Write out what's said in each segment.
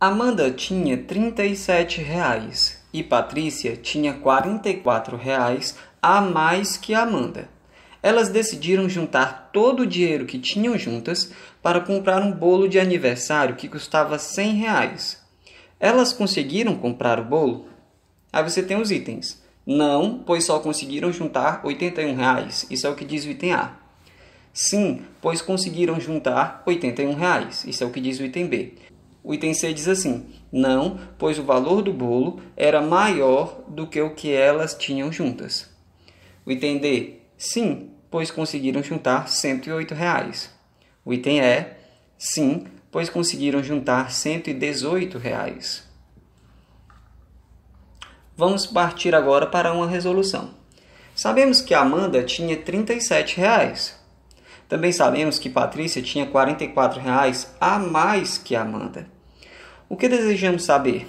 Amanda tinha R$ 37 reais, e Patrícia tinha R$ 44 reais a mais que Amanda. Elas decidiram juntar todo o dinheiro que tinham juntas para comprar um bolo de aniversário que custava R$ 100 reais. Elas conseguiram comprar o bolo? Aí ah, você tem os itens. Não, pois só conseguiram juntar R$ 81 reais. Isso é o que diz o item A. Sim, pois conseguiram juntar R$ 81 reais. Isso é o que diz o item B. O item C diz assim: não, pois o valor do bolo era maior do que o que elas tinham juntas. O item D: sim, pois conseguiram juntar 108 reais. O item E: sim, pois conseguiram juntar 118 reais. Vamos partir agora para uma resolução. Sabemos que Amanda tinha 37 reais. Também sabemos que Patrícia tinha R$ reais a mais que Amanda. O que desejamos saber?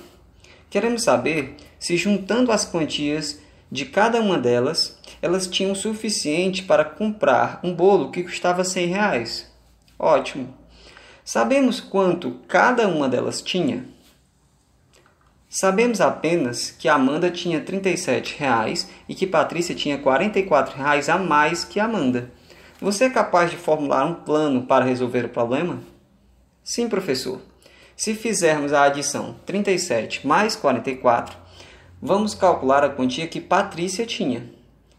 Queremos saber se, juntando as quantias de cada uma delas, elas tinham o suficiente para comprar um bolo que custava 100 reais. Ótimo! Sabemos quanto cada uma delas tinha? Sabemos apenas que Amanda tinha 37 reais e que Patrícia tinha 44 reais a mais que Amanda. Você é capaz de formular um plano para resolver o problema? Sim, professor. Se fizermos a adição 37 mais 44, vamos calcular a quantia que Patrícia tinha.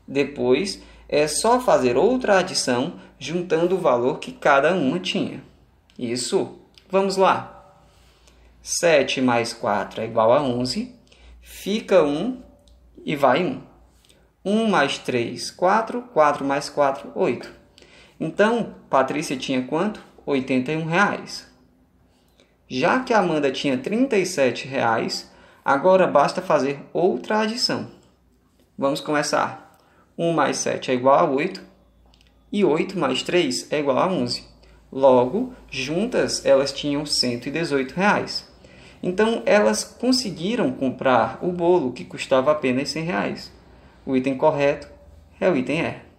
Depois, é só fazer outra adição juntando o valor que cada uma tinha. Isso. Vamos lá. 7 mais 4 é igual a 11. Fica 1 e vai 1. 1 mais 3, 4. 4 mais 4, 8. Então, Patrícia tinha quanto? R$ 81. Reais. Já que a Amanda tinha R$ 37,00, agora basta fazer outra adição. Vamos começar. 1 mais 7 é igual a 8 e 8 mais 3 é igual a 11. Logo, juntas elas tinham R$ 118,00. Então elas conseguiram comprar o bolo que custava apenas R$ 100,00. O item correto é o item R.